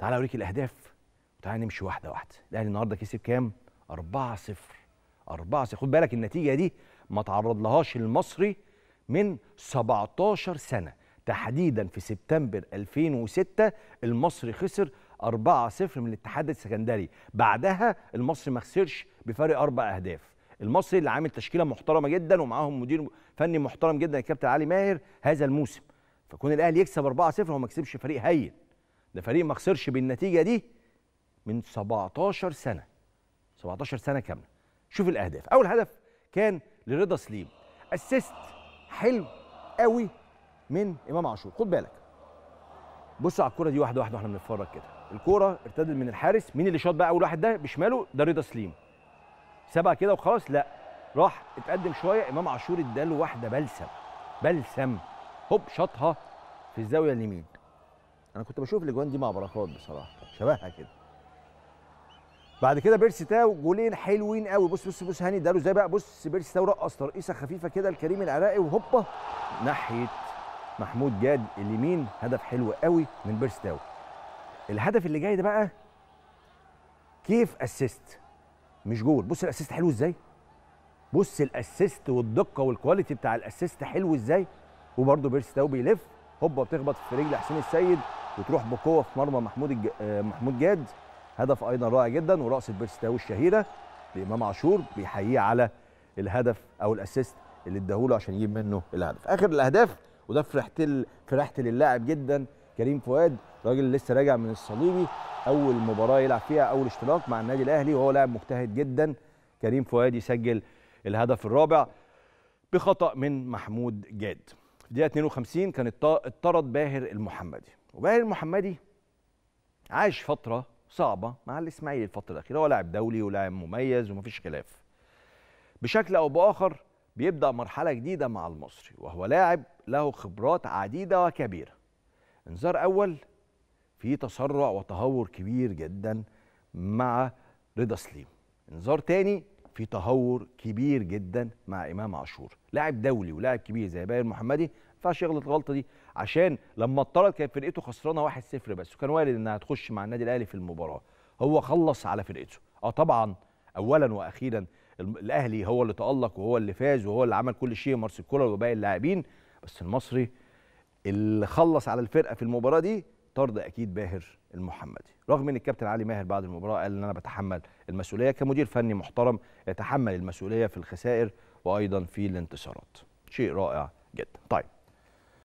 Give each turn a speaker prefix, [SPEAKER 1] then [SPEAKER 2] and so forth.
[SPEAKER 1] تعالى اوريك الاهداف وتعالى نمشي واحده واحده الاهلي النهارده كسب كام 4 0 4 0 خد بالك النتيجه دي ما تعرض لهاش المصري من 17 سنه تحديدا في سبتمبر 2006 المصري خسر 4-0 من الاتحاد السكندري بعدها المصري ما خسرش بفارق اربع اهداف المصري اللي عامل تشكيله محترمه جدا ومعاهم مدير فني محترم جدا الكابتن علي ماهر هذا الموسم فكون الاهلي يكسب 4-0 هو ما كسبش فريق هين ده فريق ما خسرش بالنتيجه دي من 17 سنه 17 سنه كامله شوف الاهداف اول هدف كان لرضا سليم اسيست حلو قوي من امام عاشور خد بالك بص على الكوره دي واحده واحده واحنا بنتفرج كده الكوره ارتدت من الحارس مين اللي شاط بقى اول واحد ده بشماله ده رضا سليم سابها كده وخلاص لا راح اتقدم شويه امام عاشور اداله واحده بلسم بلسم هوب شاطها في الزاويه اليمين انا كنت بشوف الاجوان دي مع بركات بصراحه شبهها كده بعد كده بيرسي تاو جولين حلوين قوي بص بص بص هاني اداله ازاي بقى بص بيرسي تاو رقص ترقيصه خفيفه كده لكريم العراقي وهوبا ناحيه محمود جاد اليمين هدف حلو قوي من بيرسي تاو الهدف اللي جاي ده بقى كيف اسيست مش جول بص الاسيست حلو ازاي بص الاسيست والدقه والكواليتي بتاع الاسيست حلو ازاي وبرده بيرسي تاو بيلف هوبا بتخبط في رجل حسين السيد وتروح بقوه في مرمى محمود الج... آه، محمود جاد هدف ايضا رائع جدا ورأس بيرستاو الشهيره لامام عاشور بيحييه على الهدف او الاسيست اللي اداهوله عشان يجيب منه الهدف اخر الاهداف وده فرحت ال... فرحت للاعب جدا كريم فؤاد راجل لسه راجع من الصليبي اول مباراه يلعب فيها اول اشتراك مع النادي الاهلي وهو لاعب مجتهد جدا كريم فؤاد يسجل الهدف الرابع بخطا من محمود جاد في دقيقه 52 كان اطرد باهر المحمدي وباقي المحمدي عاش فتره صعبه مع الاسماعيلي الفتره الاخيره هو لاعب دولي ولاعب مميز ومفيش خلاف بشكل او باخر بيبدا مرحله جديده مع المصري وهو لاعب له خبرات عديده وكبيره انذار اول في تسرع وتهور كبير جدا مع رضا سليم انذار تاني في تهور كبير جدا مع امام عاشور لاعب دولي ولاعب كبير زي باير محمدي ما ينفعش يغلط الغلطه دي عشان لما اضطرت كانت فرقته خسرانه 1-0 بس وكان وارد انها تخش مع النادي الاهلي في المباراه هو خلص على فرقته اه طبعا اولا واخيرا الاهلي هو اللي تالق وهو اللي فاز وهو اللي عمل كل شيء مارسيل كولر وباقي اللاعبين بس المصري اللي خلص على الفرقه في المباراه دي طرد اكيد باهر المحمدي رغم ان الكابتن علي ماهر بعد المباراه قال ان انا بتحمل المسؤوليه كمدير فني محترم يتحمل المسؤوليه في الخسائر وايضا في الانتصارات شيء رائع جدا طيب